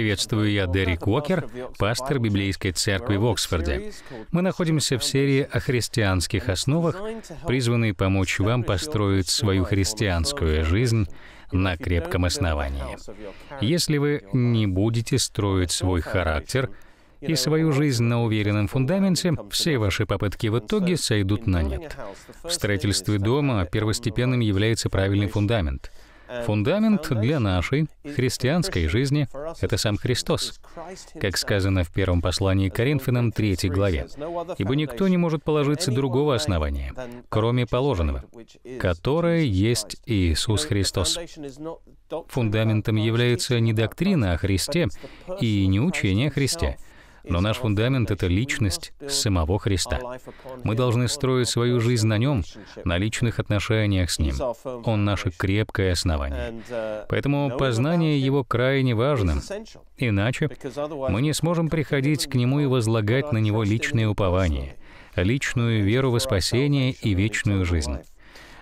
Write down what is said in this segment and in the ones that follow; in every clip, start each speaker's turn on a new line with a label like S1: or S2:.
S1: приветствую, я Дерек Уокер, пастор Библейской церкви в Оксфорде. Мы находимся в серии о христианских основах, призванной помочь вам построить свою христианскую жизнь на крепком основании. Если вы не будете строить свой характер, и свою жизнь на уверенном фундаменте, все ваши попытки в итоге сойдут на нет. В строительстве дома первостепенным является правильный фундамент. Фундамент для нашей христианской жизни — это сам Христос, как сказано в первом послании к Коринфянам 3 главе. «Ибо никто не может положиться другого основания, кроме положенного, которое есть Иисус Христос». Фундаментом является не доктрина о Христе и не учение о Христе — но наш фундамент — это личность самого Христа. Мы должны строить свою жизнь на Нем, на личных отношениях с Ним. Он — наше крепкое основание. Поэтому познание Его крайне важным. Иначе мы не сможем приходить к Нему и возлагать на Него личное упование, личную веру во спасение и вечную жизнь.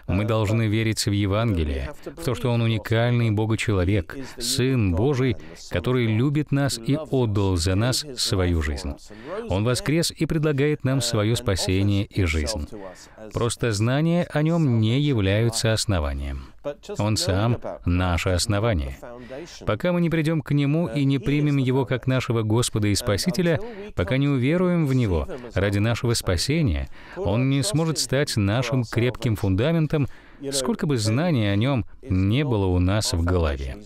S1: Мы должны верить в Евангелие, в то, что Он уникальный Бога-человек, Сын Божий, который любит нас и отдал за нас свою жизнь. Он воскрес и предлагает нам свое спасение и жизнь. Просто знания о Нем не являются основанием. Он сам — наше основание. Пока мы не придем к Нему uh, и не примем Его как нашего Господа и Спасителя, пока не уверуем в Него ради нашего спасения, Он не сможет стать нашим крепким фундаментом, сколько бы знаний о нем не было у нас в голове.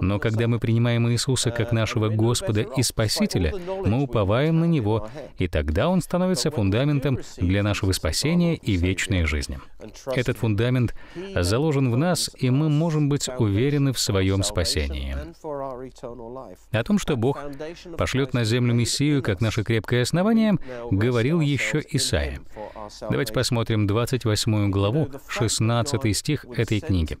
S1: Но когда мы принимаем Иисуса как нашего Господа и Спасителя, мы уповаем на Него, и тогда Он становится фундаментом для нашего спасения и вечной жизни. Этот фундамент заложен в нас, и мы можем быть уверены в своем спасении. О том, что Бог пошлет на землю Мессию как наше крепкое основание, говорил еще Исаия. Давайте посмотрим 28 главу, 16 стих этой книги.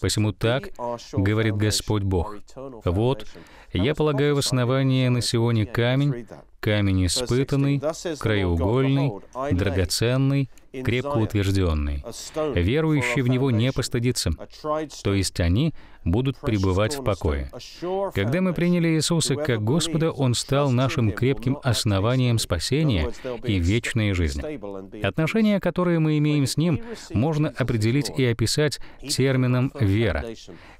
S1: «Посему так говорит Господь Бог. Вот, я полагаю в основании на сегодня камень, камень испытанный, краеугольный, драгоценный, крепко утвержденный. Верующий в него не постыдится. То есть они — будут пребывать в покое. Когда мы приняли Иисуса как Господа, Он стал нашим крепким основанием спасения и вечной жизни. Отношения, которые мы имеем с Ним, можно определить и описать термином «вера».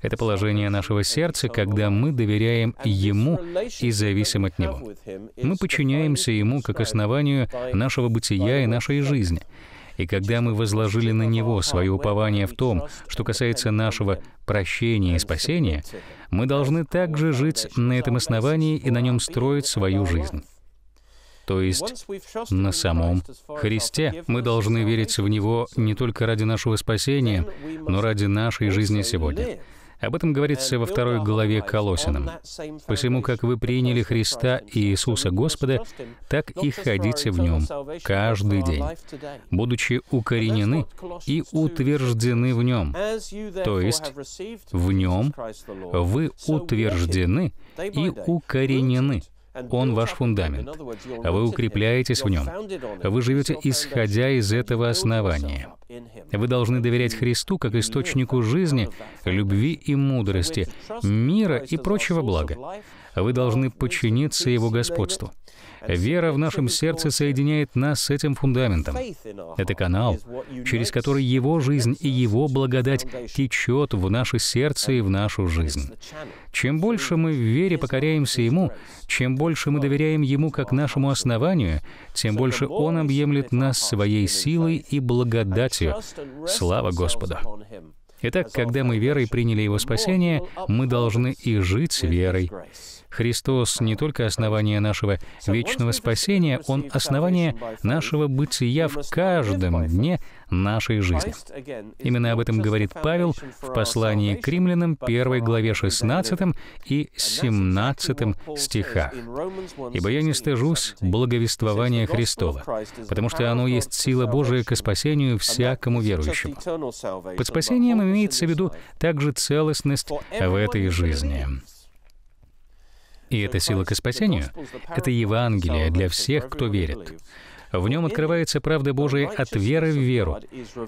S1: Это положение нашего сердца, когда мы доверяем Ему и зависим от Него. Мы подчиняемся Ему как основанию нашего бытия и нашей жизни — и когда мы возложили на Него свое упование в том, что касается нашего прощения и спасения, мы должны также жить на этом основании и на нем строить свою жизнь то есть на самом Христе. Мы должны верить в Него не только ради нашего спасения, но ради нашей жизни сегодня. Об этом говорится во второй главе Колосинам. «Посему, как вы приняли Христа и Иисуса Господа, так и ходите в Нем каждый день, будучи укоренены и утверждены в Нем». То есть, в Нем вы утверждены и укоренены. Он ваш фундамент. Вы укрепляетесь в нем. Вы живете исходя из этого основания. Вы должны доверять Христу как источнику жизни, любви и мудрости, мира и прочего блага. Вы должны подчиниться Его господству. Вера в нашем сердце соединяет нас с этим фундаментом. Это канал, через который Его жизнь и Его благодать течет в наше сердце и в нашу жизнь. Чем больше мы в вере покоряемся Ему, чем больше мы доверяем Ему как нашему основанию, тем больше Он объемлет нас своей силой и благодатью все. Слава Господу! Итак, когда мы верой приняли Его спасение, мы должны и жить верой. Христос не только основание нашего вечного спасения, Он основание нашего бытия в каждом дне нашей жизни. Именно об этом говорит Павел в послании к римлянам 1 главе 16 и 17 стихах. «Ибо я не стыжусь благовествования Христова, потому что оно есть сила Божия к спасению всякому верующему». Под спасением имеется в виду также целостность в этой жизни. И эта сила к спасению — это Евангелие для всех, кто верит. В нем открывается правда Божия от веры в веру.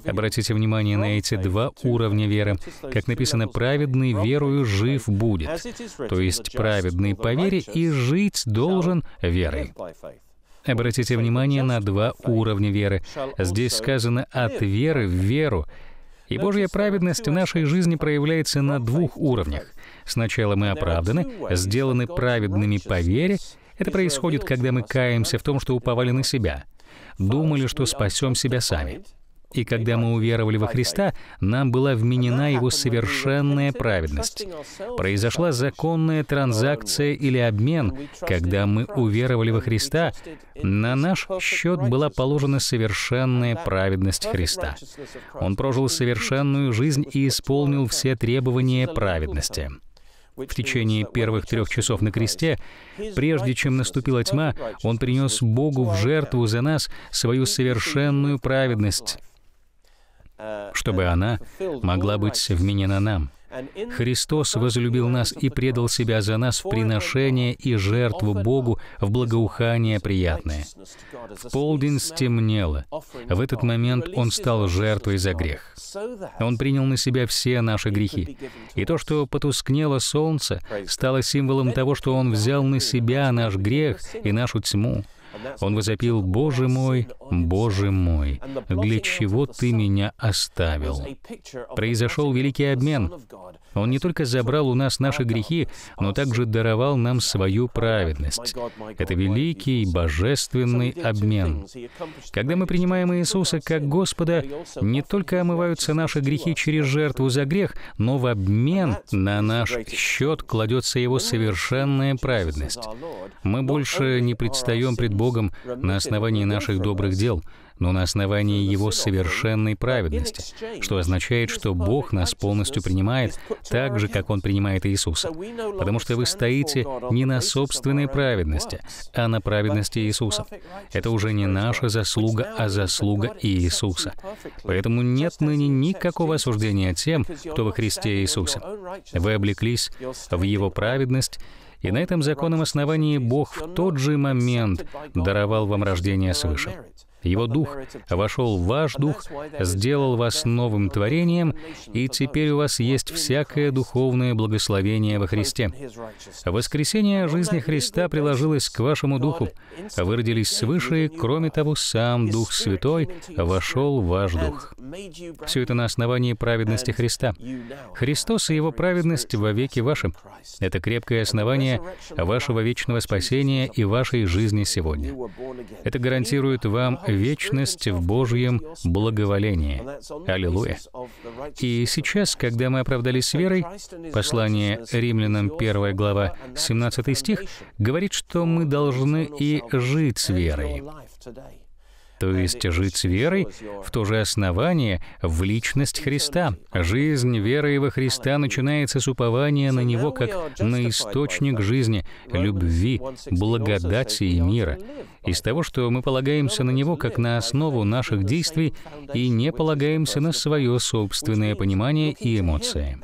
S1: Обратите внимание на эти два уровня веры. Как написано, «праведный верою жив будет», то есть праведный по вере и жить должен верой. Обратите внимание на два уровня веры. Здесь сказано «от веры в веру», и Божья праведность в нашей жизни проявляется на двух уровнях — Сначала мы оправданы, сделаны праведными по вере. Это происходит, когда мы каемся в том, что уповали на себя, думали, что спасем себя сами. И когда мы уверовали во Христа, нам была вменена Его совершенная праведность. Произошла законная транзакция или обмен. Когда мы уверовали во Христа, на наш счет была положена совершенная праведность Христа. Он прожил совершенную жизнь и исполнил все требования праведности в течение первых трех часов на кресте, прежде чем наступила тьма, Он принес Богу в жертву за нас свою совершенную праведность, чтобы она могла быть вменена нам. Христос возлюбил нас и предал Себя за нас в приношение и жертву Богу в благоухание приятное. В полдень стемнело. В этот момент Он стал жертвой за грех. Он принял на Себя все наши грехи. И то, что потускнело солнце, стало символом того, что Он взял на Себя наш грех и нашу тьму. Он возопил, «Боже мой, Боже мой, для чего ты меня оставил?» Произошел великий обмен. Он не только забрал у нас наши грехи, но также даровал нам свою праведность. Это великий божественный обмен. Когда мы принимаем Иисуса как Господа, не только омываются наши грехи через жертву за грех, но в обмен на наш счет кладется Его совершенная праведность. Мы больше не предстаем пред Богом Богом на основании наших добрых дел, но на основании Его совершенной праведности, что означает, что Бог нас полностью принимает так же, как Он принимает Иисуса. Потому что вы стоите не на собственной праведности, а на праведности Иисуса. Это уже не наша заслуга, а заслуга Иисуса. Поэтому нет ныне никакого осуждения тем, кто во Христе Иисусе. Вы облеклись в Его праведность, и на этом законном основании Бог в тот же момент даровал вам рождение свыше. Его дух вошел в ваш дух, сделал вас новым творением, и теперь у вас есть всякое духовное благословение во Христе. Воскресение жизни Христа приложилось к вашему духу. Вы родились свыше, и, кроме того, сам Дух Святой вошел в ваш дух. Все это на основании праведности Христа. Христос и Его праведность во веки ваши. Это крепкое основание вашего вечного спасения и вашей жизни сегодня. Это гарантирует вам вечность в Божьем благоволении. Аллилуйя. И сейчас, когда мы оправдались верой, послание римлянам 1 глава 17 стих говорит, что мы должны и жить с верой то есть жить с верой в то же основание в личность Христа. Жизнь веры во Христа начинается с упования на Него как на источник жизни, любви, благодати и мира. Из того, что мы полагаемся на Него как на основу наших действий и не полагаемся на свое собственное понимание и эмоции.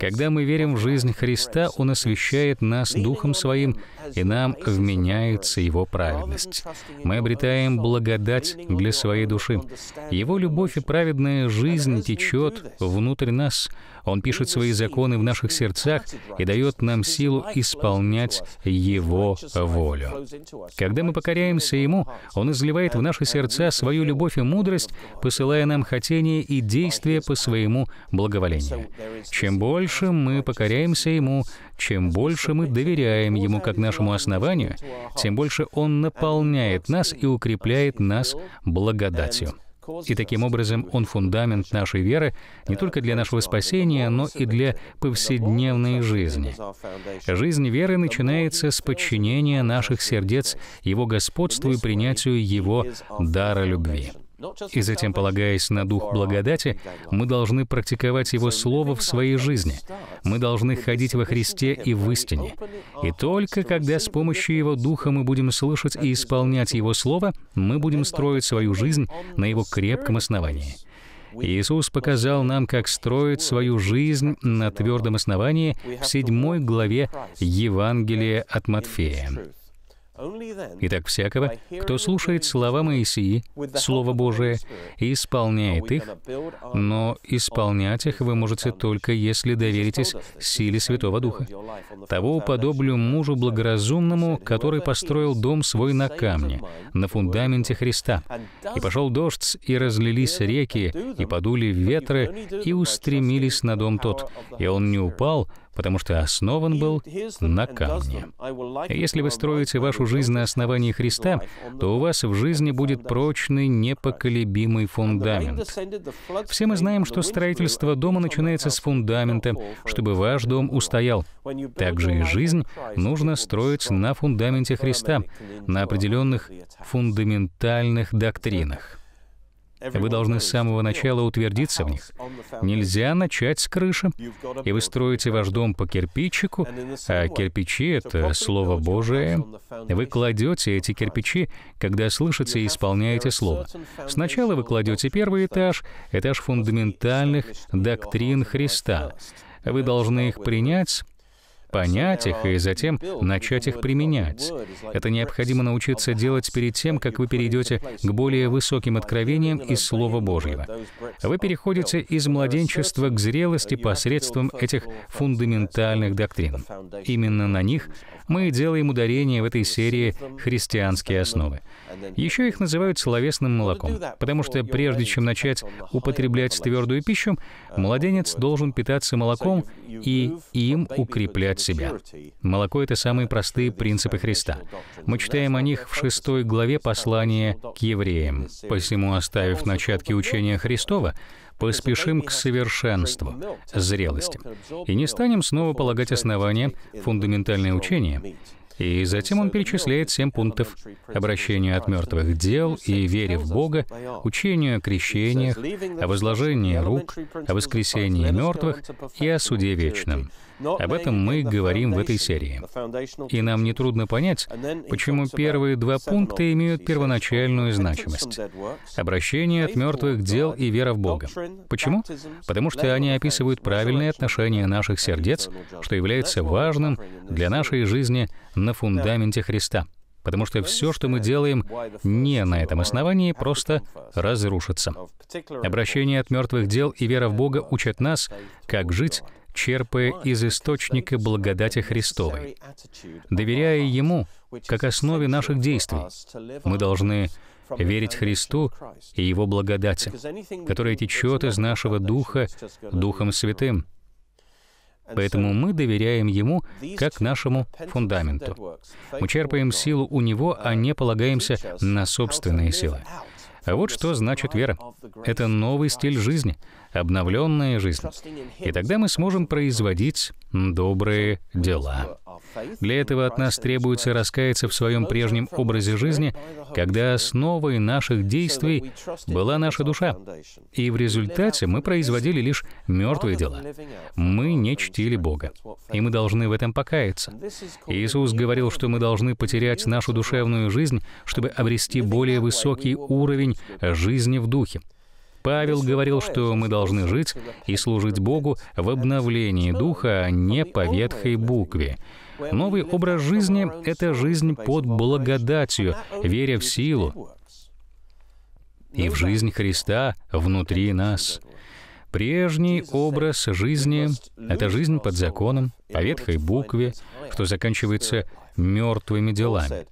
S1: Когда мы верим в жизнь Христа, Он освещает нас Духом Своим, и нам вменяется Его праведность. Мы обретаем благодать избрать для своей души. Его любовь и праведная жизнь течет внутрь нас. Он пишет свои законы в наших сердцах и дает нам силу исполнять Его волю. Когда мы покоряемся Ему, Он изливает в наши сердца свою любовь и мудрость, посылая нам хотение и действия по своему благоволению. Чем больше мы покоряемся Ему, чем больше мы доверяем Ему как нашему основанию, тем больше Он наполняет нас и укрепляет нас благодатью. И таким образом он фундамент нашей веры не только для нашего спасения, но и для повседневной жизни. Жизнь веры начинается с подчинения наших сердец Его господству и принятию Его дара любви. И затем, полагаясь на Дух благодати, мы должны практиковать Его Слово в своей жизни. Мы должны ходить во Христе и в истине. И только когда с помощью Его Духа мы будем слышать и исполнять Его Слово, мы будем строить свою жизнь на Его крепком основании. Иисус показал нам, как строить свою жизнь на твердом основании в седьмой главе Евангелия от Матфея. Итак, всякого, кто слушает слова Моисии, Слово Божие, и исполняет их, но исполнять их вы можете только если доверитесь силе Святого Духа. Того уподоблю мужу благоразумному, который построил дом свой на камне, на фундаменте Христа. И пошел дождь, и разлились реки, и подули ветры, и устремились на дом тот. И он не упал, потому что основан был на камне. Если вы строите вашу жизнь на основании Христа, то у вас в жизни будет прочный, непоколебимый фундамент. Все мы знаем, что строительство дома начинается с фундамента, чтобы ваш дом устоял. Также и жизнь нужно строить на фундаменте Христа, на определенных фундаментальных доктринах. Вы должны с самого начала утвердиться в них. Нельзя начать с крыши. И вы строите ваш дом по кирпичику, а кирпичи — это Слово Божие. Вы кладете эти кирпичи, когда слышите и исполняете Слово. Сначала вы кладете первый этаж, этаж фундаментальных доктрин Христа. Вы должны их принять, понять их и затем начать их применять. Это необходимо научиться делать перед тем, как вы перейдете к более высоким откровениям из Слова Божьего. Вы переходите из младенчества к зрелости посредством этих фундаментальных доктрин. Именно на них мы делаем ударение в этой серии «Христианские основы». Еще их называют словесным молоком, потому что прежде чем начать употреблять твердую пищу, младенец должен питаться молоком и им укреплять себя. Молоко — это самые простые принципы Христа. Мы читаем о них в шестой главе послания к евреям. «Посему, оставив начатки учения Христова, Поспешим к совершенству, зрелости. И не станем снова полагать основания, фундаментальное учение, и затем он перечисляет семь пунктов обращению от мертвых дел и вере в Бога, учению о крещениях, о возложении рук, о воскресении мертвых и о суде вечном. Об этом мы говорим в этой серии. И нам нетрудно понять, почему первые два пункта имеют первоначальную значимость. Обращение от мертвых дел и вера в Бога. Почему? Потому что они описывают правильные отношения наших сердец, что является важным для нашей жизни на фундаменте Христа. Потому что все, что мы делаем не на этом основании, просто разрушится. Обращение от мертвых дел и вера в Бога учат нас, как жить черпая из источника благодати Христовой. Доверяя Ему, как основе наших действий, мы должны верить Христу и Его благодати, которая течет из нашего Духа Духом Святым. Поэтому мы доверяем Ему как нашему фундаменту. Мы черпаем силу у Него, а uh, не полагаемся на собственные силы. А вот что значит вера. Это новый стиль жизни, обновленная жизнь. И тогда мы сможем производить добрые дела. Для этого от нас требуется раскаяться в своем прежнем образе жизни, когда основой наших действий была наша душа. И в результате мы производили лишь мертвые дела. Мы не чтили Бога. И мы должны в этом покаяться. Иисус говорил, что мы должны потерять нашу душевную жизнь, чтобы обрести более высокий уровень жизни в духе. Павел говорил, что мы должны жить и служить Богу в обновлении духа, а не по ветхой букве. Новый образ жизни — это жизнь под благодатью, веря в силу и в жизнь Христа внутри нас. Прежний образ жизни — это жизнь под законом, по ветхой букве, что заканчивается мертвыми делами.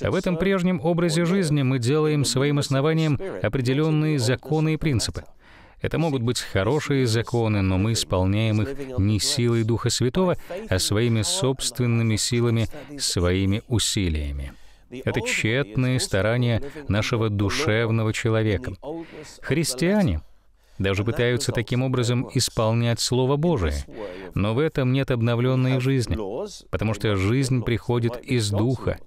S1: В этом прежнем образе жизни мы делаем своим основанием определенные законы и принципы. Это могут быть хорошие законы, но мы исполняем их не силой Духа Святого, а своими собственными силами, своими усилиями. Это тщетные старания нашего душевного человека. Христиане даже пытаются таким образом исполнять Слово Божие, но в этом нет обновленной жизни, потому что жизнь приходит из Духа.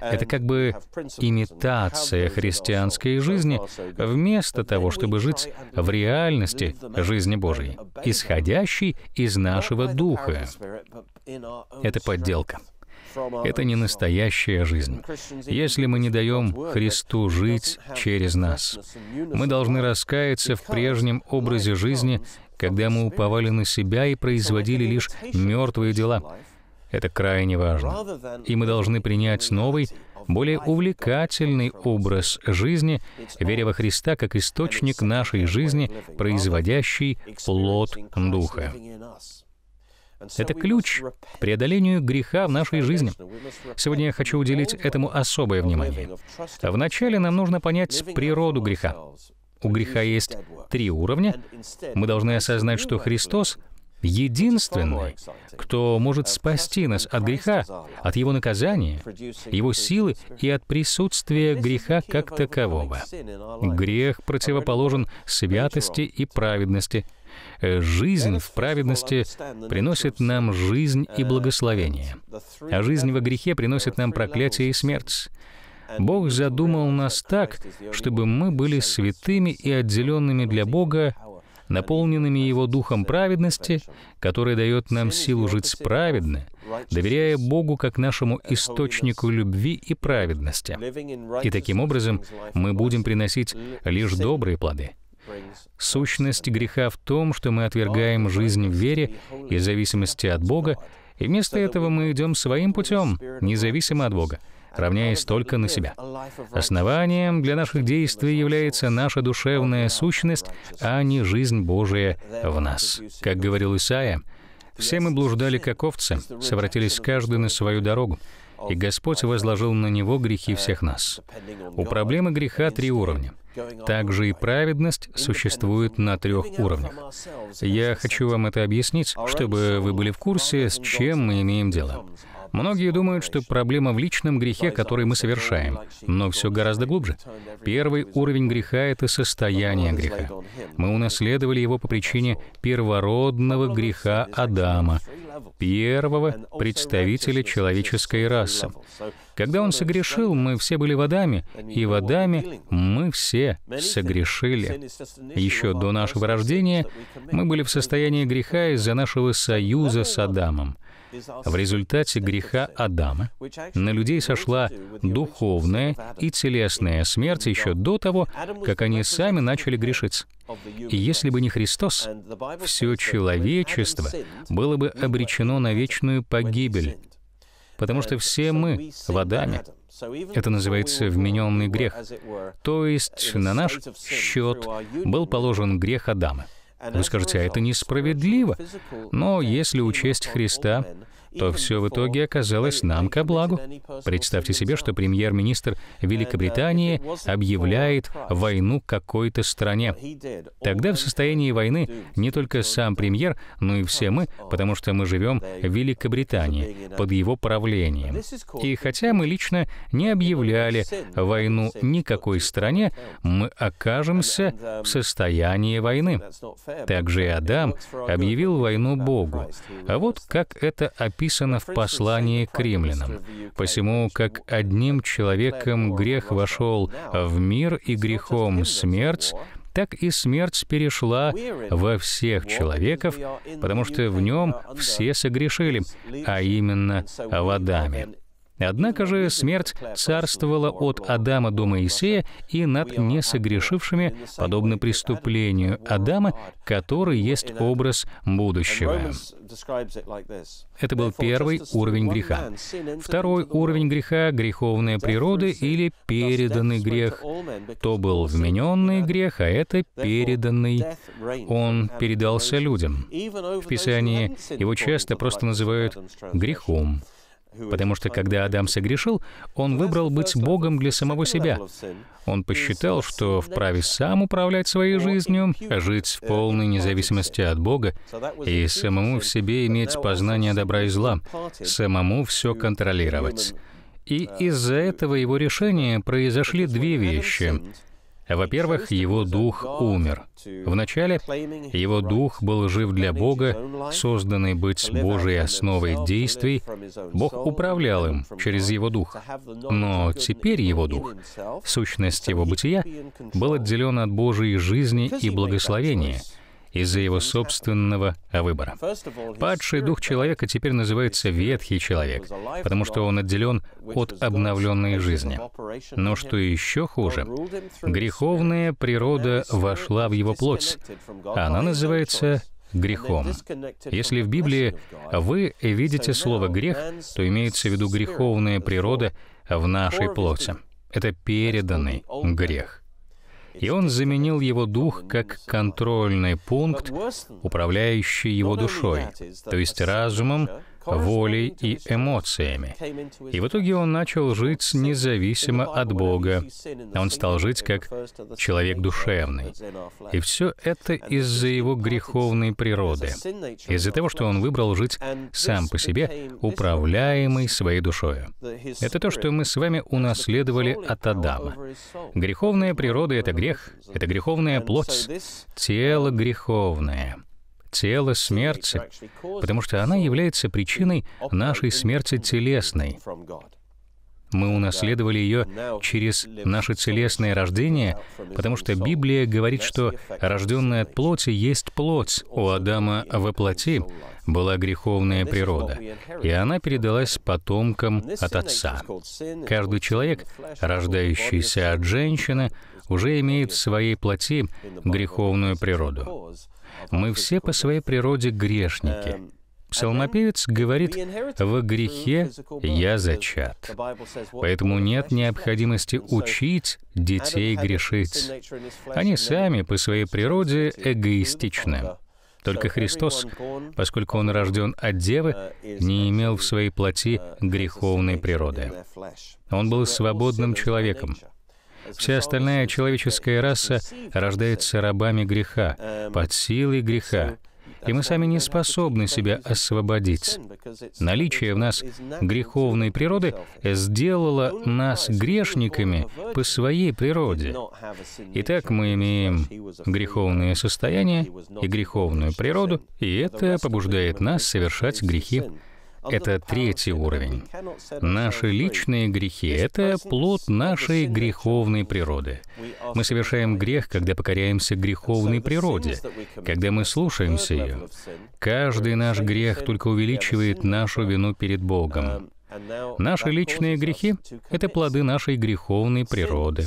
S1: Это как бы имитация христианской жизни, вместо того, чтобы жить в реальности жизни Божьей, исходящей из нашего духа. Это подделка. Это не настоящая жизнь. Если мы не даем Христу жить через нас, мы должны раскаяться в прежнем образе жизни, когда мы уповали на себя и производили лишь мертвые дела, это крайне важно. И мы должны принять новый, более увлекательный образ жизни, веря во Христа как источник нашей жизни, производящий плод Духа. Это ключ к преодолению греха в нашей жизни. Сегодня я хочу уделить этому особое внимание. Вначале нам нужно понять природу греха. У греха есть три уровня. Мы должны осознать, что Христос единственный, кто может спасти нас от греха, от его наказания, его силы и от присутствия греха как такового. Грех противоположен святости и праведности. Жизнь в праведности приносит нам жизнь и благословение, а жизнь во грехе приносит нам проклятие и смерть. Бог задумал нас так, чтобы мы были святыми и отделенными для Бога наполненными Его духом праведности, который дает нам силу жить праведно, доверяя Богу как нашему источнику любви и праведности. И таким образом мы будем приносить лишь добрые плоды. Сущность греха в том, что мы отвергаем жизнь в вере и зависимости от Бога, и вместо этого мы идем своим путем, независимо от Бога равняясь только на себя. Основанием для наших действий является наша душевная сущность, а не жизнь Божия в нас. Как говорил Исаия, «Все мы блуждали как овцы, совратились каждый на свою дорогу, и Господь возложил на него грехи всех нас». У проблемы греха три уровня. Также и праведность существует на трех уровнях. Я хочу вам это объяснить, чтобы вы были в курсе, с чем мы имеем дело. Многие думают, что проблема в личном грехе, который мы совершаем, но все гораздо глубже. Первый уровень греха — это состояние греха. Мы унаследовали его по причине первородного греха Адама, первого представителя человеческой расы. Когда он согрешил, мы все были водами, и водами мы все согрешили. Еще до нашего рождения мы были в состоянии греха из-за нашего союза с Адамом. В результате греха Адама на людей сошла духовная и телесная смерть еще до того, как они сами начали грешить. И если бы не Христос, все человечество было бы обречено на вечную погибель, потому что все мы в Адаме. Это называется вмененный грех. То есть на наш счет был положен грех Адама. Вы скажете, а это несправедливо. Но если учесть Христа, то все в итоге оказалось нам ко благу. Представьте себе, что премьер-министр Великобритании объявляет войну какой-то стране. Тогда в состоянии войны не только сам премьер, но и все мы, потому что мы живем в Великобритании, под его правлением. И хотя мы лично не объявляли войну никакой стране, мы окажемся в состоянии войны. Также и Адам объявил войну Богу. А вот как это описано в послании к римлянам. Посему, как одним человеком грех вошел в мир и грехом смерть, так и смерть перешла во всех человеков, потому что в нем все согрешили, а именно в Адаме. Однако же смерть царствовала от Адама до Моисея и над несогрешившими, подобно преступлению Адама, который есть образ будущего. Это был первый уровень греха. Второй уровень греха — греховная природа или переданный грех. То был вмененный грех, а это переданный. Он передался людям. В Писании его часто просто называют грехом. Потому что когда Адам согрешил, он выбрал быть Богом для самого себя. Он посчитал, что вправе сам управлять своей жизнью, жить в полной независимости от Бога и самому в себе иметь познание добра и зла, самому все контролировать. И из-за этого его решения произошли две вещи. Во-первых, его дух умер. Вначале его дух был жив для Бога, созданный быть с Божьей основой действий. Бог управлял им через его дух. Но теперь его дух, сущность его бытия, был отделен от Божьей жизни и благословения — из-за его собственного выбора. Падший дух человека теперь называется ветхий человек, потому что он отделен от обновленной жизни. Но что еще хуже, греховная природа вошла в его плоть. Она называется грехом. Если в Библии вы видите слово «грех», то имеется в виду греховная природа в нашей плоти. Это переданный грех и он заменил его дух как контрольный пункт, управляющий его душой, то есть разумом, волей и эмоциями. И в итоге он начал жить независимо от Бога. Он стал жить как человек душевный. И все это из-за его греховной природы, из-за того, что он выбрал жить сам по себе, управляемый своей душой. Это то, что мы с вами унаследовали от Адама. Греховная природа — это грех, это греховная плоть, тело греховное тела смерти, потому что она является причиной нашей смерти телесной. Мы унаследовали ее через наше телесное рождение, потому что Библия говорит, что рожденная от плоти есть плоть. У Адама во плоти была греховная природа, и она передалась потомкам от отца. Каждый человек, рождающийся от женщины, уже имеют в своей плоти греховную природу. Мы все по своей природе грешники. Псалмопевец говорит, «В грехе я зачат». Поэтому нет необходимости учить детей грешить. Они сами по своей природе эгоистичны. Только Христос, поскольку Он рожден от Девы, не имел в своей плоти греховной природы. Он был свободным человеком. Вся остальная человеческая раса рождается рабами греха, под силой греха, и мы сами не способны себя освободить. Наличие в нас греховной природы сделало нас грешниками по своей природе. Итак, мы имеем греховное состояние и греховную природу, и это побуждает нас совершать грехи. Это третий уровень. Наши личные грехи — это плод нашей греховной природы. Мы совершаем грех, когда покоряемся греховной природе, когда мы слушаемся ее. Каждый наш грех только увеличивает нашу вину перед Богом. Наши личные грехи — это плоды нашей греховной природы.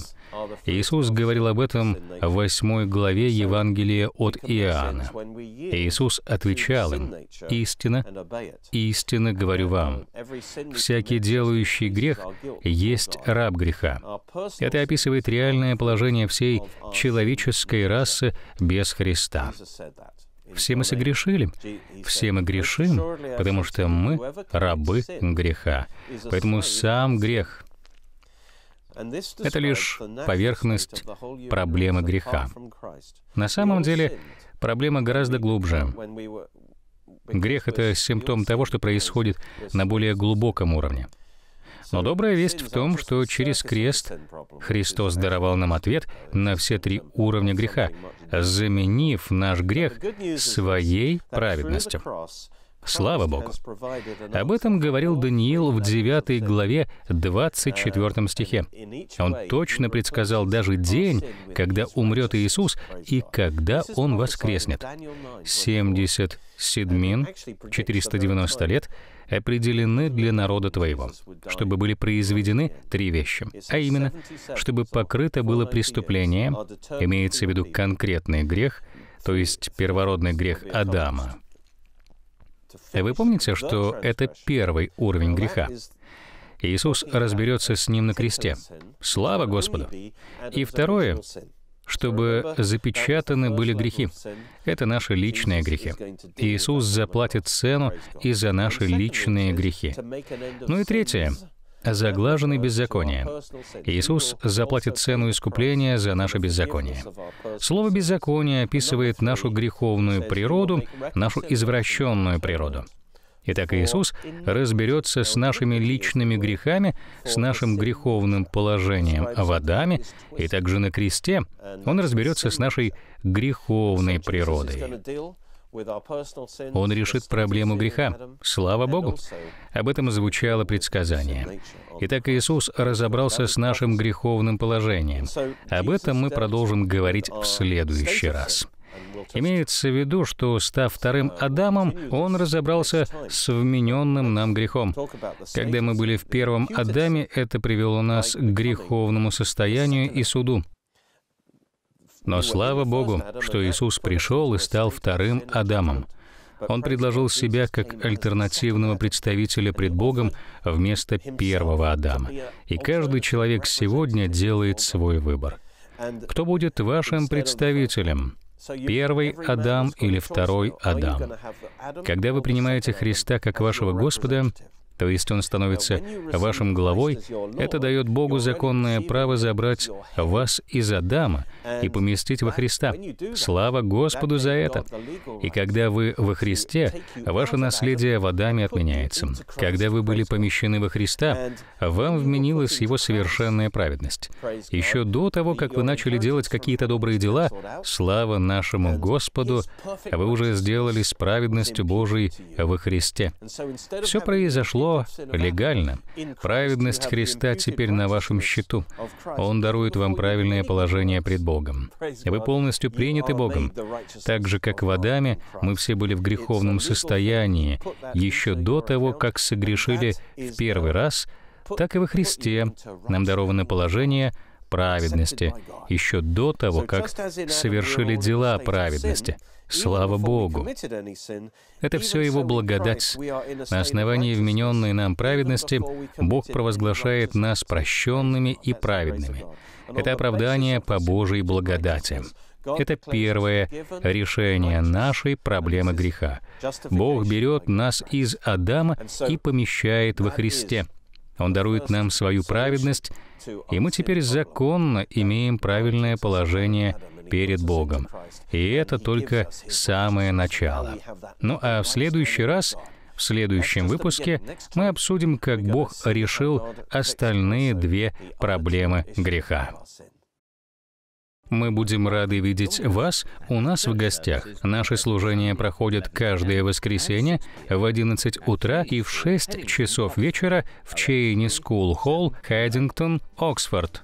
S1: Иисус говорил об этом в 8 главе Евангелия от Иоанна. Иисус отвечал им, «Истина, истинно говорю вам, всякий делающий грех есть раб греха». Это описывает реальное положение всей человеческой расы без Христа. Все мы согрешили. Все мы грешим, потому что мы рабы греха. Поэтому сам грех — это лишь поверхность проблемы греха. На самом деле проблема гораздо глубже. Грех — это симптом того, что происходит на более глубоком уровне. Но добрая весть в том, что через крест Христос даровал нам ответ на все три уровня греха, заменив наш грех своей праведностью. Слава Богу! Об этом говорил Даниил в 9 главе 24 стихе. Он точно предсказал даже день, когда умрет Иисус и когда Он воскреснет. 70 седмин, 490 лет, определены для народа твоего, чтобы были произведены три вещи, а именно, чтобы покрыто было преступление, имеется в виду конкретный грех, то есть первородный грех Адама, вы помните, что это первый уровень греха. Иисус разберется с ним на кресте. Слава Господу! И второе, чтобы запечатаны были грехи. Это наши личные грехи. Иисус заплатит цену и за наши личные грехи. Ну и третье, заглажены беззакония. Иисус заплатит цену искупления за наше беззаконие. Слово «беззаконие» описывает нашу греховную природу, нашу извращенную природу. Итак, Иисус разберется с нашими личными грехами, с нашим греховным положением в Адаме, и также на кресте Он разберется с нашей греховной природой. Он решит проблему греха. Слава Богу! Об этом звучало предсказание. Итак, Иисус разобрался с нашим греховным положением. Об этом мы продолжим говорить в следующий раз. Имеется в виду, что, став вторым Адамом, он разобрался с вмененным нам грехом. Когда мы были в первом Адаме, это привело нас к греховному состоянию и суду. Но слава Богу, что Иисус пришел и стал вторым Адамом. Он предложил себя как альтернативного представителя пред Богом вместо первого Адама. И каждый человек сегодня делает свой выбор. Кто будет вашим представителем? Первый Адам или второй Адам? Когда вы принимаете Христа как вашего Господа, то есть он становится вашим главой, это дает Богу законное право забрать вас из Адама и поместить во Христа. Слава Господу за это! И когда вы во Христе, ваше наследие в Адаме отменяется. Когда вы были помещены во Христа, вам вменилась его совершенная праведность. Еще до того, как вы начали делать какие-то добрые дела, слава нашему Господу, вы уже сделались праведностью Божией во Христе. Все произошло легально. Праведность Христа теперь на вашем счету. Он дарует вам правильное положение пред Богом. Вы полностью приняты Богом. Так же, как в Адаме, мы все были в греховном состоянии еще до того, как согрешили в первый раз, так и во Христе нам даровано положение праведности еще до того, как совершили дела праведности. Слава Богу! Это все Его благодать. На основании вмененной нам праведности Бог провозглашает нас прощенными и праведными. Это оправдание по Божьей благодати. Это первое решение нашей проблемы греха. Бог берет нас из Адама и помещает во Христе. Он дарует нам свою праведность, и мы теперь законно имеем правильное положение перед Богом. И это только самое начало. Ну а в следующий раз в следующем выпуске мы обсудим, как Бог решил остальные две проблемы греха. Мы будем рады видеть вас у нас в гостях. Наши служения проходят каждое воскресенье в 11 утра и в 6 часов вечера в Чейни Скул Холл, Хайдингтон, Оксфорд.